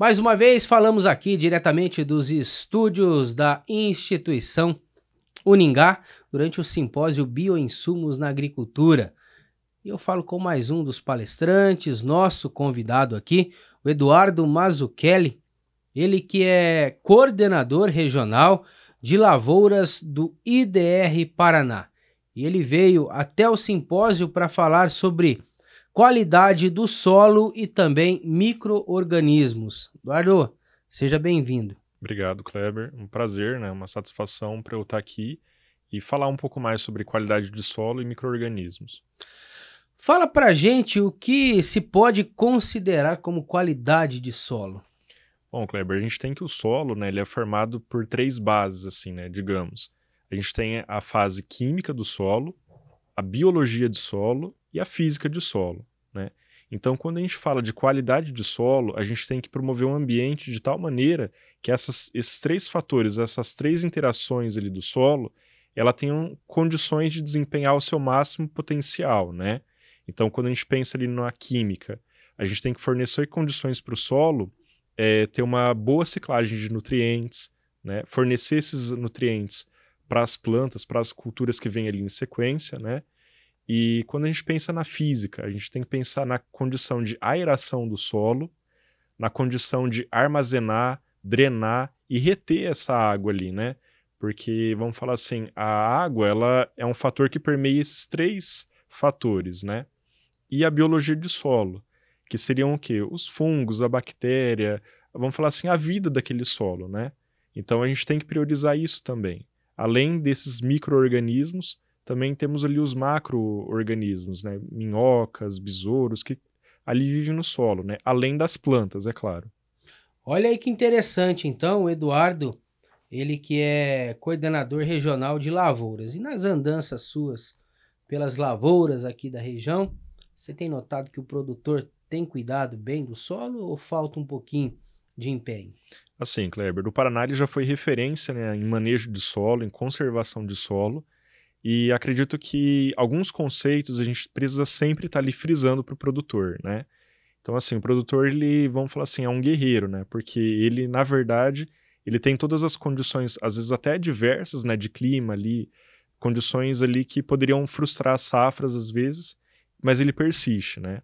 Mais uma vez, falamos aqui diretamente dos estúdios da instituição Uningá durante o simpósio Bioinsumos na Agricultura. E eu falo com mais um dos palestrantes, nosso convidado aqui, o Eduardo Mazzucchelli, ele que é coordenador regional de lavouras do IDR Paraná. E ele veio até o simpósio para falar sobre qualidade do solo e também micro-organismos. Eduardo, seja bem-vindo. Obrigado, Kleber. Um prazer, né? uma satisfação para eu estar aqui e falar um pouco mais sobre qualidade de solo e micro-organismos. Fala para gente o que se pode considerar como qualidade de solo. Bom, Kleber, a gente tem que o solo, né, ele é formado por três bases, assim, né, digamos. A gente tem a fase química do solo, a biologia de solo e a física de solo. Né? Então, quando a gente fala de qualidade de solo, a gente tem que promover um ambiente de tal maneira que essas, esses três fatores, essas três interações ali do solo, ela tenham condições de desempenhar o seu máximo potencial, né? Então, quando a gente pensa ali na química, a gente tem que fornecer condições para o solo é, ter uma boa ciclagem de nutrientes, né? Fornecer esses nutrientes para as plantas, para as culturas que vêm ali em sequência, né? E quando a gente pensa na física, a gente tem que pensar na condição de aeração do solo, na condição de armazenar, drenar e reter essa água ali, né? Porque vamos falar assim, a água ela é um fator que permeia esses três fatores, né? E a biologia de solo, que seriam o quê? Os fungos, a bactéria, vamos falar assim, a vida daquele solo, né? Então a gente tem que priorizar isso também. Além desses micro-organismos, também temos ali os macro-organismos, né? minhocas, besouros, que ali vivem no solo, né? além das plantas, é claro. Olha aí que interessante, então, o Eduardo, ele que é coordenador regional de lavouras. E nas andanças suas pelas lavouras aqui da região, você tem notado que o produtor tem cuidado bem do solo ou falta um pouquinho de empenho? Assim, Kleber, o Paraná já foi referência né, em manejo de solo, em conservação de solo, e acredito que alguns conceitos a gente precisa sempre estar tá ali frisando para o produtor, né? Então, assim, o produtor, ele, vamos falar assim, é um guerreiro, né? Porque ele, na verdade, ele tem todas as condições, às vezes até diversas, né? De clima ali, condições ali que poderiam frustrar as safras às vezes, mas ele persiste, né?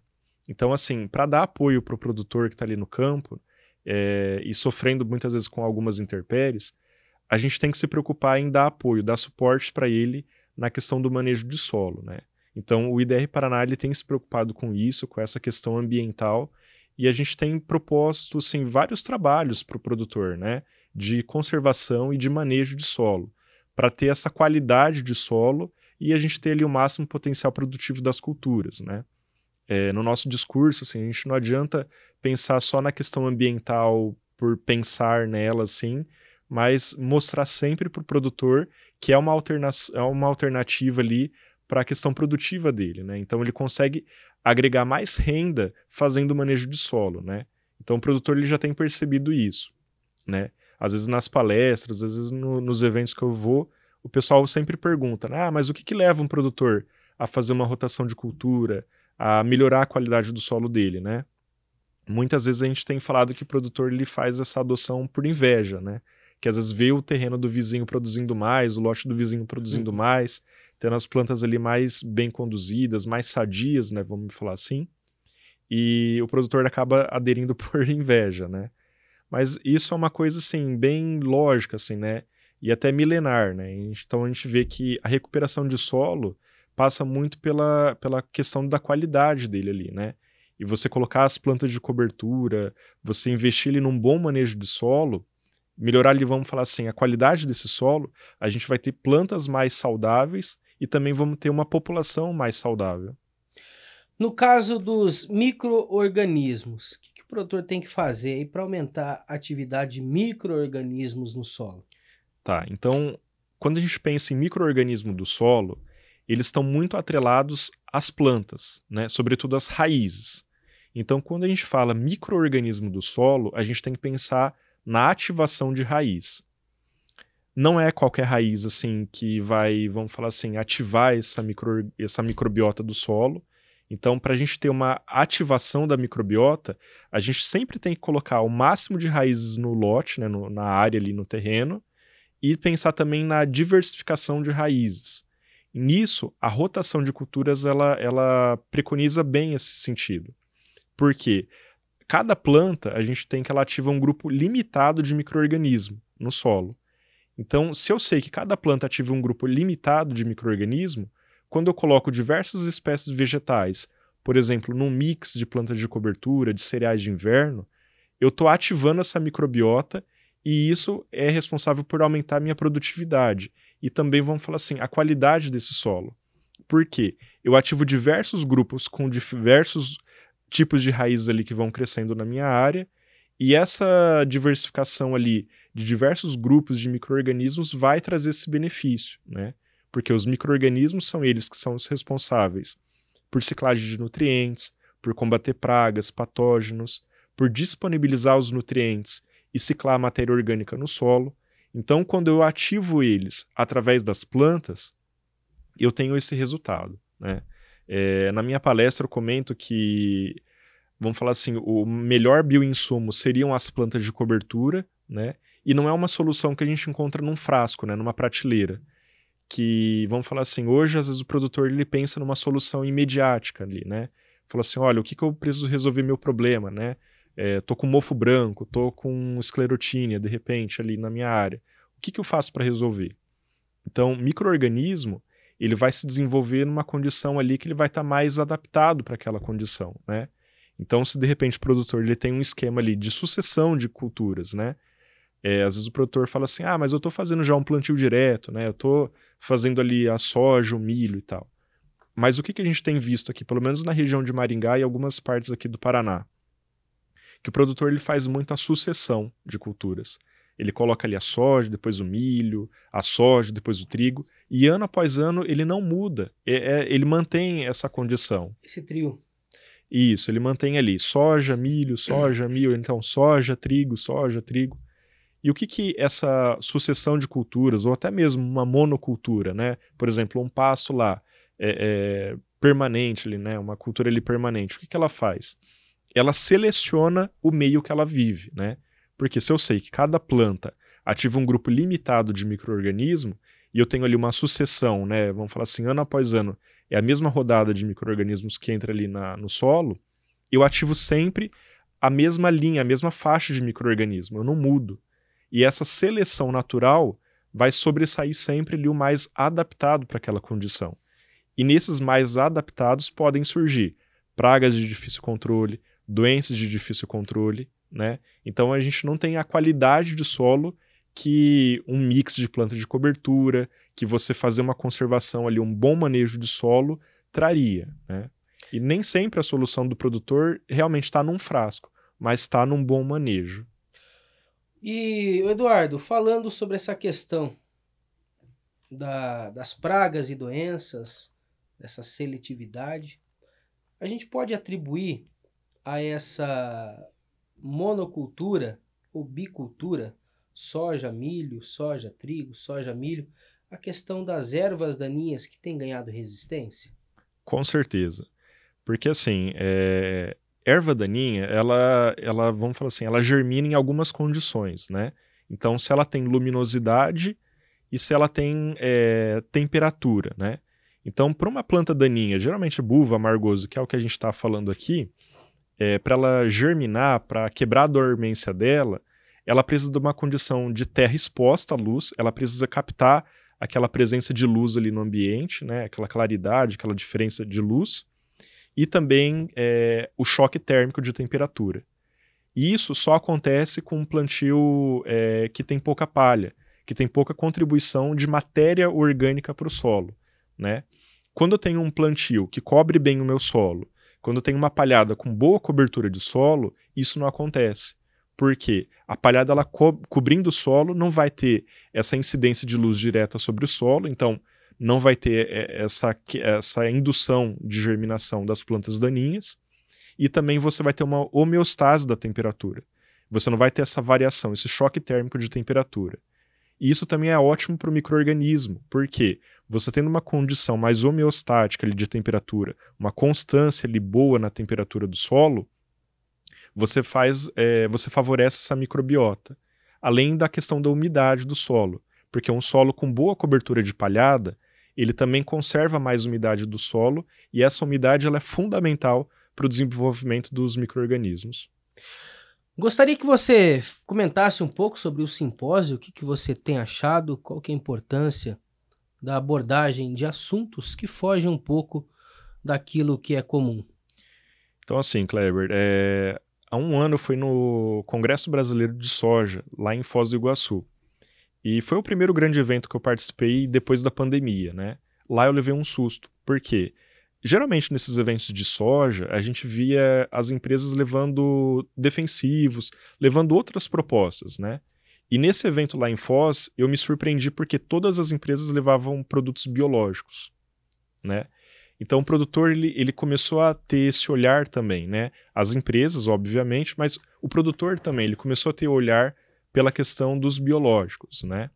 Então, assim, para dar apoio para o produtor que está ali no campo é, e sofrendo muitas vezes com algumas intempéries, a gente tem que se preocupar em dar apoio, dar suporte para ele na questão do manejo de solo, né? Então, o IDR Paraná ele tem se preocupado com isso, com essa questão ambiental, e a gente tem proposto assim, vários trabalhos para o produtor, né? De conservação e de manejo de solo, para ter essa qualidade de solo e a gente ter ali o máximo potencial produtivo das culturas, né? É, no nosso discurso, assim, a gente não adianta pensar só na questão ambiental por pensar nela, assim, mas mostrar sempre para o produtor que é uma, alterna é uma alternativa ali para a questão produtiva dele, né? Então ele consegue agregar mais renda fazendo manejo de solo, né? Então o produtor ele já tem percebido isso, né? Às vezes nas palestras, às vezes no, nos eventos que eu vou, o pessoal sempre pergunta, né? ah, mas o que, que leva um produtor a fazer uma rotação de cultura, a melhorar a qualidade do solo dele, né? Muitas vezes a gente tem falado que o produtor ele faz essa adoção por inveja, né? que às vezes vê o terreno do vizinho produzindo mais, o lote do vizinho produzindo uhum. mais, tendo as plantas ali mais bem conduzidas, mais sadias, né? Vamos falar assim. E o produtor acaba aderindo por inveja, né? Mas isso é uma coisa, assim, bem lógica, assim, né? E até milenar, né? Então a gente vê que a recuperação de solo passa muito pela, pela questão da qualidade dele ali, né? E você colocar as plantas de cobertura, você investir ele num bom manejo de solo, melhorar ali, vamos falar assim, a qualidade desse solo, a gente vai ter plantas mais saudáveis e também vamos ter uma população mais saudável. No caso dos micro-organismos, o que, que, o produtor tem que fazer para aumentar a atividade de micro-organismos no solo? Tá, então, quando a gente pensa em micro do solo, eles estão muito atrelados às plantas, né? sobretudo às raízes. Então, quando a gente fala microorganismo do solo, a gente tem que pensar na ativação de raiz. Não é qualquer raiz assim que vai, vamos falar assim, ativar essa, micro, essa microbiota do solo. Então, para a gente ter uma ativação da microbiota, a gente sempre tem que colocar o máximo de raízes no lote, né, no, na área ali no terreno, e pensar também na diversificação de raízes. Nisso, a rotação de culturas ela, ela preconiza bem esse sentido. Por quê? Porque cada planta, a gente tem que ela ativa um grupo limitado de microorganismo no solo. Então, se eu sei que cada planta ativa um grupo limitado de microorganismo, quando eu coloco diversas espécies vegetais, por exemplo, num mix de plantas de cobertura, de cereais de inverno, eu estou ativando essa microbiota e isso é responsável por aumentar a minha produtividade. E também, vamos falar assim, a qualidade desse solo. Por quê? Eu ativo diversos grupos com diversos tipos de raízes ali que vão crescendo na minha área, e essa diversificação ali de diversos grupos de micro-organismos vai trazer esse benefício, né? Porque os micro-organismos são eles que são os responsáveis por ciclagem de nutrientes, por combater pragas, patógenos, por disponibilizar os nutrientes e ciclar a matéria orgânica no solo. Então, quando eu ativo eles através das plantas, eu tenho esse resultado, né? É, na minha palestra eu comento que, vamos falar assim, o melhor bioinsumo seriam as plantas de cobertura, né? E não é uma solução que a gente encontra num frasco, né? Numa prateleira. Que, vamos falar assim, hoje às vezes o produtor ele pensa numa solução imediática ali, né? Fala assim, olha, o que, que eu preciso resolver meu problema, né? É, tô com mofo branco, tô com esclerotínia, de repente, ali na minha área. O que, que eu faço para resolver? Então, microorganismo ele vai se desenvolver numa condição ali que ele vai estar tá mais adaptado para aquela condição, né? Então, se de repente o produtor ele tem um esquema ali de sucessão de culturas, né? É, às vezes o produtor fala assim, ah, mas eu estou fazendo já um plantio direto, né? Eu estou fazendo ali a soja, o milho e tal. Mas o que, que a gente tem visto aqui, pelo menos na região de Maringá e algumas partes aqui do Paraná? Que o produtor ele faz muita sucessão de culturas. Ele coloca ali a soja, depois o milho, a soja, depois o trigo. E ano após ano ele não muda, é, é, ele mantém essa condição. Esse trio. Isso, ele mantém ali soja, milho, soja, milho, então soja, trigo, soja, trigo. E o que, que essa sucessão de culturas, ou até mesmo uma monocultura, né? Por exemplo, um pasto lá é, é, permanente, ali, né? uma cultura ali permanente, o que, que ela faz? Ela seleciona o meio que ela vive, né? Porque se eu sei que cada planta ativa um grupo limitado de microorganismo e eu tenho ali uma sucessão, né, vamos falar assim, ano após ano, é a mesma rodada de microorganismos que entra ali na, no solo, eu ativo sempre a mesma linha, a mesma faixa de microorganismo, eu não mudo. E essa seleção natural vai sobressair sempre ali o mais adaptado para aquela condição. E nesses mais adaptados podem surgir pragas de difícil controle, doenças de difícil controle né? Então a gente não tem a qualidade de solo que um mix de plantas de cobertura, que você fazer uma conservação ali, um bom manejo de solo traria, né? E nem sempre a solução do produtor realmente está num frasco, mas está num bom manejo. E Eduardo, falando sobre essa questão da, das pragas e doenças, dessa seletividade, a gente pode atribuir a essa monocultura ou bicultura, soja, milho, soja, trigo, soja, milho, a questão das ervas daninhas que tem ganhado resistência? Com certeza. Porque assim, é... erva daninha, ela, ela, vamos falar assim, ela germina em algumas condições, né? Então, se ela tem luminosidade e se ela tem é... temperatura, né? Então, para uma planta daninha, geralmente buva, amargoso, que é o que a gente está falando aqui, é, para ela germinar, para quebrar a dormência dela, ela precisa de uma condição de terra exposta à luz, ela precisa captar aquela presença de luz ali no ambiente, né, aquela claridade, aquela diferença de luz, e também é, o choque térmico de temperatura. E isso só acontece com um plantio é, que tem pouca palha, que tem pouca contribuição de matéria orgânica para o solo. Né? Quando eu tenho um plantio que cobre bem o meu solo, quando tem uma palhada com boa cobertura de solo, isso não acontece. Porque a palhada ela co cobrindo o solo não vai ter essa incidência de luz direta sobre o solo, então não vai ter é, essa, essa indução de germinação das plantas daninhas, e também você vai ter uma homeostase da temperatura. Você não vai ter essa variação, esse choque térmico de temperatura. E isso também é ótimo para o microorganismo, porque você tendo uma condição mais homeostática ali, de temperatura, uma constância ali, boa na temperatura do solo, você faz, é, você favorece essa microbiota. Além da questão da umidade do solo, porque um solo com boa cobertura de palhada, ele também conserva mais umidade do solo e essa umidade ela é fundamental para o desenvolvimento dos microorganismos. Gostaria que você comentasse um pouco sobre o simpósio, o que, que você tem achado, qual que é a importância da abordagem de assuntos que fogem um pouco daquilo que é comum. Então, assim, Kleber, é... há um ano foi no Congresso Brasileiro de Soja, lá em Foz do Iguaçu. E foi o primeiro grande evento que eu participei depois da pandemia, né? Lá eu levei um susto. Por quê? Geralmente nesses eventos de soja, a gente via as empresas levando defensivos, levando outras propostas, né? E nesse evento lá em Foz, eu me surpreendi porque todas as empresas levavam produtos biológicos, né? Então o produtor ele, ele começou a ter esse olhar também, né? As empresas, obviamente, mas o produtor também ele começou a ter olhar pela questão dos biológicos, né?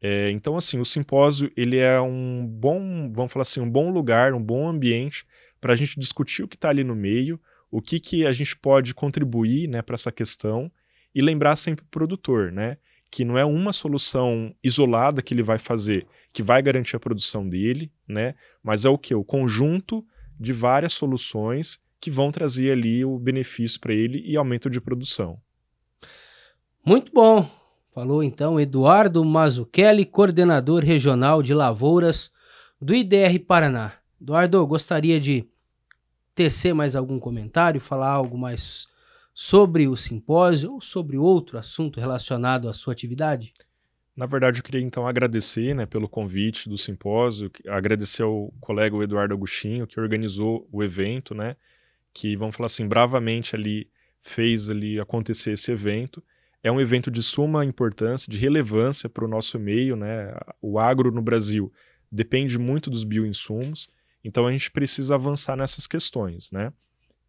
É, então assim o simpósio ele é um bom, vamos falar assim, um bom lugar, um bom ambiente para a gente discutir o que está ali no meio, o que que a gente pode contribuir, né, para essa questão e lembrar sempre o produtor, né? Que não é uma solução isolada que ele vai fazer, que vai garantir a produção dele, né? Mas é o que? O conjunto de várias soluções que vão trazer ali o benefício para ele e aumento de produção. Muito bom. Falou então Eduardo Mazzucchelli, coordenador regional de lavouras do IDR Paraná. Eduardo, gostaria de tecer mais algum comentário, falar algo mais sobre o simpósio ou sobre outro assunto relacionado à sua atividade? Na verdade, eu queria então agradecer né, pelo convite do simpósio, agradecer ao colega Eduardo Agostinho, que organizou o evento, né, que, vamos falar assim, bravamente ali fez ali acontecer esse evento. É um evento de suma importância, de relevância para o nosso meio. Né? O agro no Brasil depende muito dos bioinsumos, então a gente precisa avançar nessas questões. Né?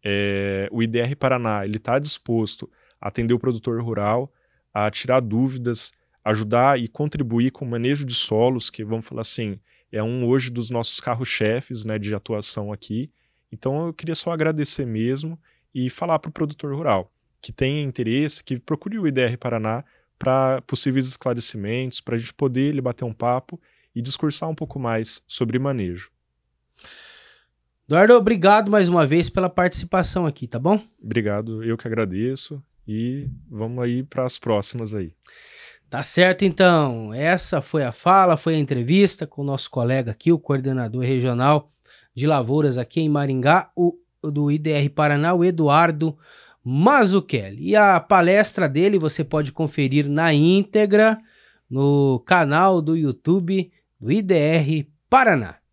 é, o IDR Paraná ele está disposto a atender o produtor rural, a tirar dúvidas, ajudar e contribuir com o manejo de solos, que vamos falar assim, é um hoje dos nossos carro-chefes né, de atuação aqui. Então eu queria só agradecer mesmo e falar para o produtor rural que tenha interesse, que procure o IDR Paraná para possíveis esclarecimentos, para a gente poder ele bater um papo e discursar um pouco mais sobre manejo. Eduardo, obrigado mais uma vez pela participação aqui, tá bom? Obrigado, eu que agradeço e vamos aí para as próximas aí. Tá certo então. Essa foi a fala, foi a entrevista com o nosso colega aqui, o coordenador regional de lavouras aqui em Maringá, o do IDR Paraná, o Eduardo Mazzucchelli. E a palestra dele você pode conferir na íntegra no canal do YouTube do IDR Paraná.